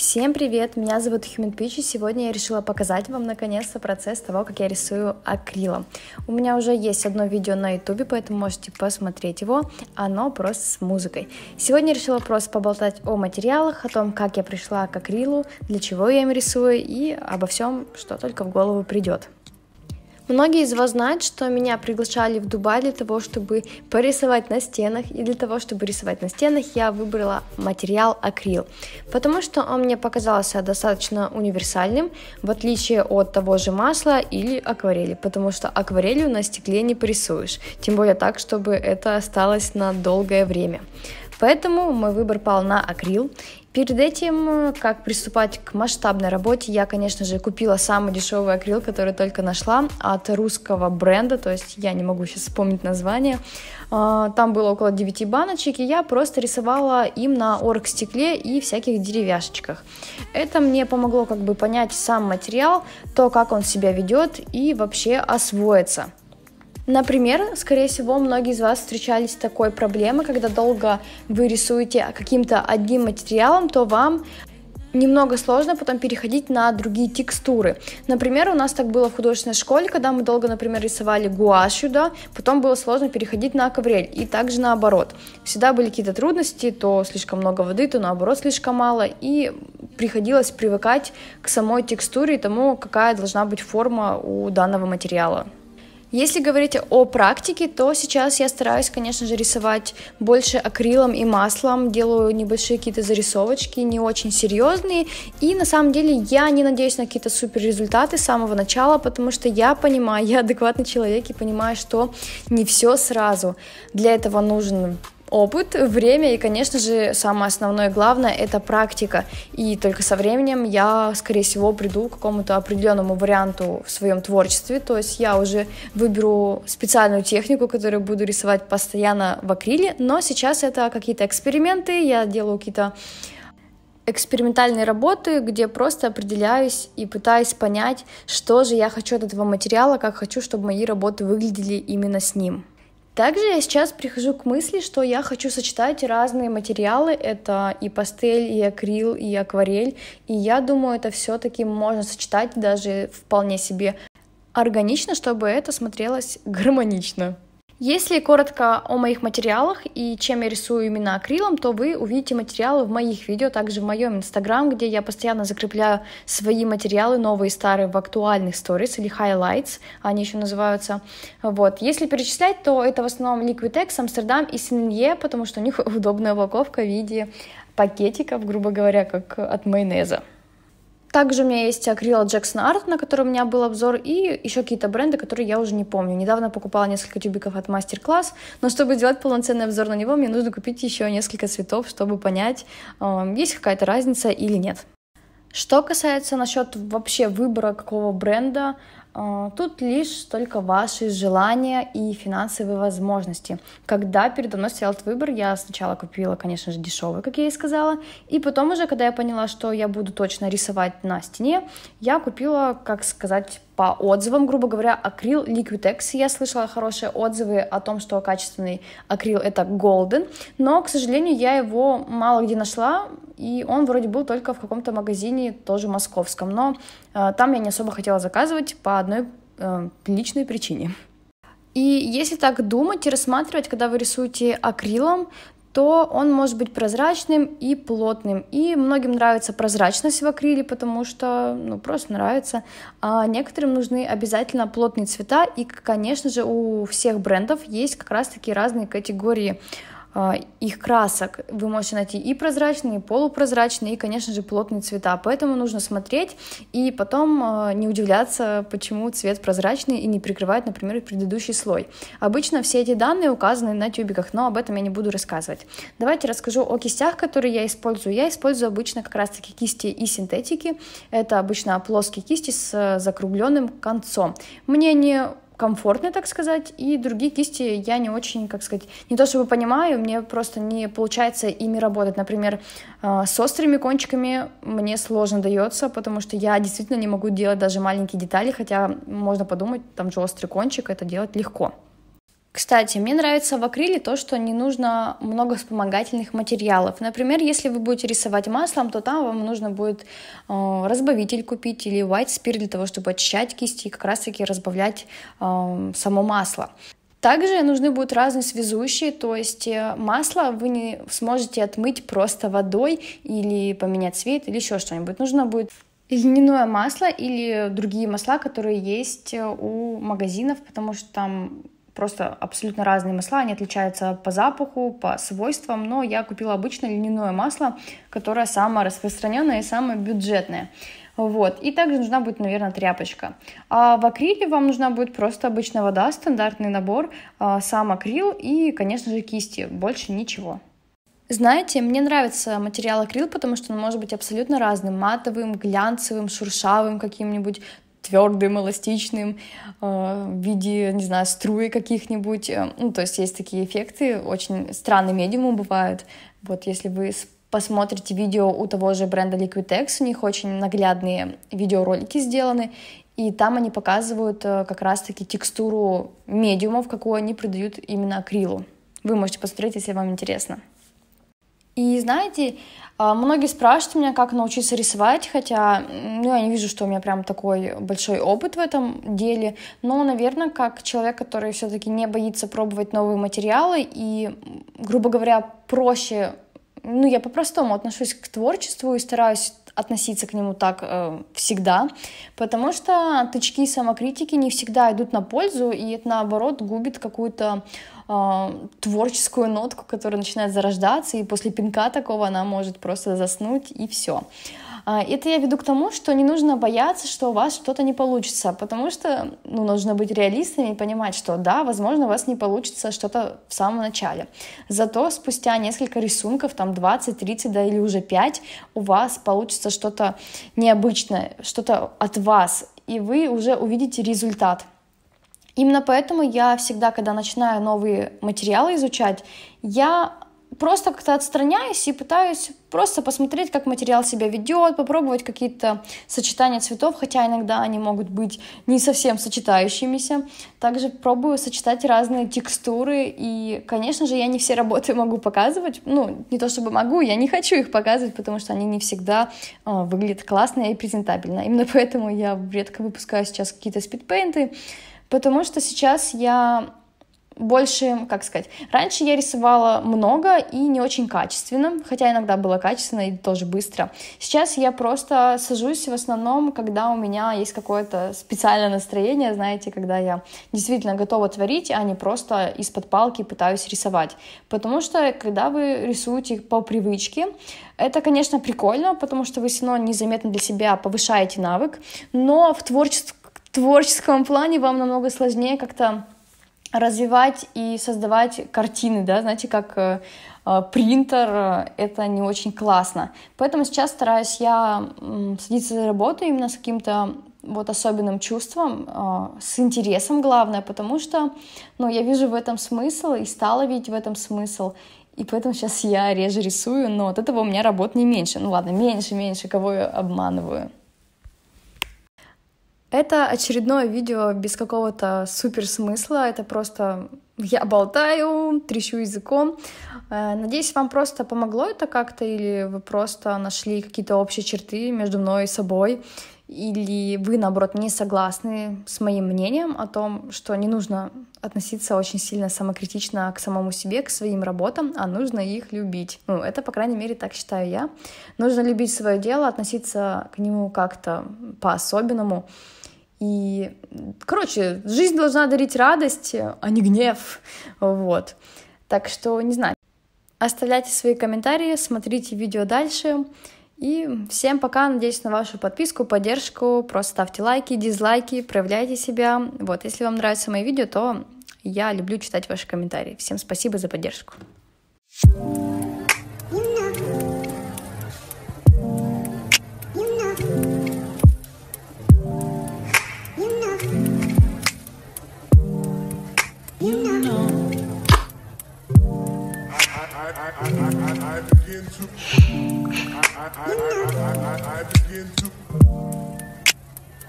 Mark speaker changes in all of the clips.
Speaker 1: Всем привет, меня зовут Human Peach, и сегодня я решила показать вам наконец-то процесс того, как я рисую акрилом. У меня уже есть одно видео на ютубе, поэтому можете посмотреть его, оно просто с музыкой. Сегодня я решила просто поболтать о материалах, о том, как я пришла к акрилу, для чего я им рисую и обо всем, что только в голову придет. Многие из вас знают, что меня приглашали в Дубай для того, чтобы порисовать на стенах. И для того, чтобы рисовать на стенах, я выбрала материал акрил, потому что он мне показался достаточно универсальным, в отличие от того же масла или акварели, потому что акварелью на стекле не порисуешь, тем более так, чтобы это осталось на долгое время. Поэтому мой выбор пал на акрил, Перед этим, э, как приступать к масштабной работе, я, конечно же, купила самый дешевый акрил, который только нашла от русского бренда, то есть я не могу сейчас вспомнить название. А, там было около 9 баночек, и я просто рисовала им на оргстекле и всяких деревяшечках. Это мне помогло как бы понять сам материал, то, как он себя ведет и вообще освоиться. Например, скорее всего, многие из вас встречались с такой проблемой, когда долго вы рисуете каким-то одним материалом, то вам немного сложно потом переходить на другие текстуры. Например, у нас так было в художественной школе, когда мы долго, например, рисовали гуашью, да, потом было сложно переходить на акварель, и также наоборот. Всегда были какие-то трудности, то слишком много воды, то наоборот слишком мало, и приходилось привыкать к самой текстуре и тому, какая должна быть форма у данного материала. Если говорить о практике, то сейчас я стараюсь, конечно же, рисовать больше акрилом и маслом, делаю небольшие какие-то зарисовочки, не очень серьезные, и на самом деле я не надеюсь на какие-то супер результаты с самого начала, потому что я понимаю, я адекватный человек и понимаю, что не все сразу. Для этого нужен опыт, время и, конечно же, самое основное и главное — это практика. И только со временем я, скорее всего, приду к какому-то определенному варианту в своем творчестве. То есть я уже выберу специальную технику, которую буду рисовать постоянно в акриле, но сейчас это какие-то эксперименты, я делаю какие-то экспериментальные работы, где просто определяюсь и пытаюсь понять, что же я хочу от этого материала, как хочу, чтобы мои работы выглядели именно с ним. Также я сейчас прихожу к мысли, что я хочу сочетать разные материалы. Это и пастель, и акрил, и акварель. И я думаю, это все-таки можно сочетать даже вполне себе органично, чтобы это смотрелось гармонично. Если коротко о моих материалах и чем я рисую именно акрилом, то вы увидите материалы в моих видео, также в моем инстаграм, где я постоянно закрепляю свои материалы, новые и старые, в актуальных сторис или highlights, они еще называются. Вот. Если перечислять, то это в основном Liquitex, Амстердам и Синье, потому что у них удобная упаковка в виде пакетиков, грубо говоря, как от майонеза. Также у меня есть акрила Jackson Art, на который у меня был обзор, и еще какие-то бренды, которые я уже не помню. Недавно покупала несколько тюбиков от мастер-класс, но чтобы сделать полноценный обзор на него, мне нужно купить еще несколько цветов, чтобы понять, эм, есть какая-то разница или нет. Что касается насчет вообще выбора какого бренда, а, тут лишь только ваши желания и финансовые возможности. Когда передо мной стоял этот выбор, я сначала купила, конечно же, дешевые, как я и сказала, и потом уже, когда я поняла, что я буду точно рисовать на стене, я купила, как сказать, по отзывам, грубо говоря, акрил Liquitex. Я слышала хорошие отзывы о том, что качественный акрил это Golden, но, к сожалению, я его мало где нашла, и он вроде был только в каком-то магазине, тоже московском, но э, там я не особо хотела заказывать по одной э, личной причине. И если так думать и рассматривать, когда вы рисуете акрилом, то он может быть прозрачным и плотным. И многим нравится прозрачность в акриле, потому что, ну, просто нравится. А некоторым нужны обязательно плотные цвета. И, конечно же, у всех брендов есть как раз-таки разные категории а, их красок. Вы можете найти и прозрачные, и полупрозрачные, и, конечно же, плотные цвета. Поэтому нужно смотреть и потом а, не удивляться, почему цвет прозрачный и не прикрывает, например, предыдущий слой. Обычно все эти данные указаны на тюбиках, но об этом я не буду рассказывать. Давайте расскажу о кистях, которые я использую. Я использую обычно как раз-таки кисти и синтетики. Это обычно плоские кисти с закругленным концом. Мне не комфортны, так сказать, и другие кисти я не очень, как сказать, не то чтобы понимаю, мне просто не получается ими работать. Например, э, с острыми кончиками мне сложно дается, потому что я действительно не могу делать даже маленькие детали, хотя можно подумать, там же острый кончик, это делать легко. Кстати, мне нравится в акриле то, что не нужно много вспомогательных материалов. Например, если вы будете рисовать маслом, то там вам нужно будет э, разбавитель купить или white spirit для того, чтобы очищать кисти и как раз-таки разбавлять э, само масло. Также нужны будут разные связующие, то есть э, масло вы не сможете отмыть просто водой или поменять цвет или еще что-нибудь. Нужно будет льняное масло или другие масла, которые есть э, у магазинов, потому что там просто абсолютно разные масла, они отличаются по запаху, по свойствам, но я купила обычное льняное масло, которое самое распространенное и самое бюджетное. Вот. И также нужна будет, наверное, тряпочка. А в акриле вам нужна будет просто обычная вода, стандартный набор, а, сам акрил и, конечно же, кисти. Больше ничего. Знаете, мне нравится материал акрил, потому что он может быть абсолютно разным, матовым, глянцевым, шуршавым каким-нибудь, твердым, эластичным, э, в виде, не знаю, струи каких-нибудь. Э, ну, то есть есть такие эффекты, очень странные медиумы бывают. Вот если вы посмотрите видео у того же бренда Liquitex, у них очень наглядные видеоролики сделаны, и там они показывают э, как раз-таки текстуру медиумов, какую они придают именно акрилу. Вы можете посмотреть, если вам интересно. И знаете, а, многие спрашивают меня, как научиться рисовать, хотя ну, я не вижу, что у меня прям такой большой опыт в этом деле, но, наверное, как человек, который все-таки не боится пробовать новые материалы и, грубо говоря, проще ну, я по-простому отношусь к творчеству и стараюсь относиться к нему так э, всегда, потому что тычки самокритики не всегда идут на пользу, и это наоборот губит какую-то э, творческую нотку, которая начинает зарождаться, и после пинка такого она может просто заснуть и все. А, это я веду к тому, что не нужно бояться, что у вас что-то не получится, потому что ну, нужно быть реалистами и понимать, что да, возможно, у вас не получится что-то в самом начале. Зато спустя несколько рисунков, там 20, 30, да или уже 5, у вас получится что-то необычное, что-то от вас, и вы уже увидите результат. Именно поэтому я всегда, когда начинаю новые материалы изучать, я просто как-то отстраняюсь и пытаюсь просто посмотреть, как материал себя ведет, попробовать какие-то сочетания цветов, хотя иногда они могут быть не совсем сочетающимися. Также пробую сочетать разные текстуры, и, конечно же, я не все работы могу показывать, ну, не то чтобы могу, я не хочу их показывать, потому что они не всегда э, выглядят классно и презентабельно. Именно поэтому я редко выпускаю сейчас какие-то спидпейнты, потому что сейчас я больше, как сказать, раньше я рисовала много и не очень качественно, хотя иногда было качественно и тоже быстро. Сейчас я просто сажусь в основном, когда у меня есть какое-то специальное настроение, знаете, когда я действительно готова творить, а не просто из-под палки пытаюсь рисовать. Потому что, когда вы рисуете по привычке, это, конечно, прикольно, потому что вы все равно незаметно для себя повышаете навык, но в творческом, творческом плане вам намного сложнее как-то развивать и создавать картины, да, знаете, как э, э, принтер, э, это не очень классно. Поэтому сейчас стараюсь я садиться за работу именно с каким-то вот особенным чувством, с интересом главное, потому что, ну, я вижу в этом смысл и стала видеть в этом смысл, и поэтому сейчас я реже рисую, но от этого у меня работ не меньше. Ну ладно, меньше, меньше, кого я обманываю. Это очередное видео без какого-то супер смысла. Это просто я болтаю, трещу языком. Э, надеюсь, вам просто помогло это как-то, или вы просто нашли какие-то общие черты между мной и собой, или вы, наоборот, не согласны с моим мнением о том, что не нужно относиться очень сильно самокритично к самому себе, к своим работам, а нужно их любить. Ну, это, по крайней мере, так считаю я. Нужно любить свое дело, относиться к нему как-то по-особенному, и, короче, жизнь должна дарить радость, а не гнев. Вот. Так что, не знаю. Оставляйте свои комментарии, смотрите видео дальше. И всем пока, надеюсь на вашу подписку, поддержку, просто ставьте лайки, дизлайки, проявляйте себя. Вот, если вам нравятся мои видео, то я люблю читать ваши комментарии. Всем спасибо за поддержку. thank you I begin to. I, I, I, I, I, I,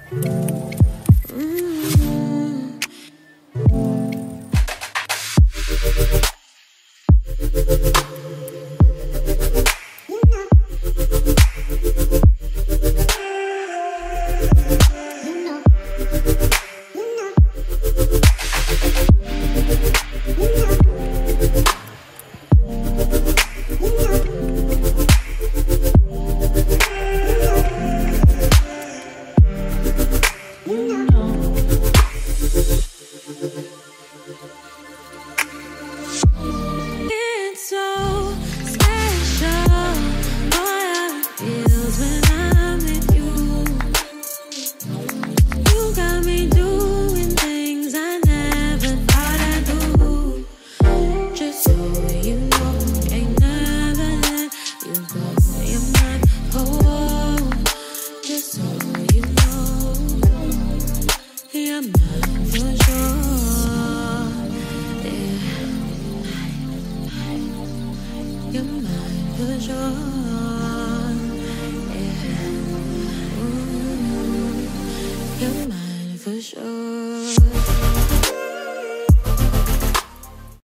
Speaker 1: begin to.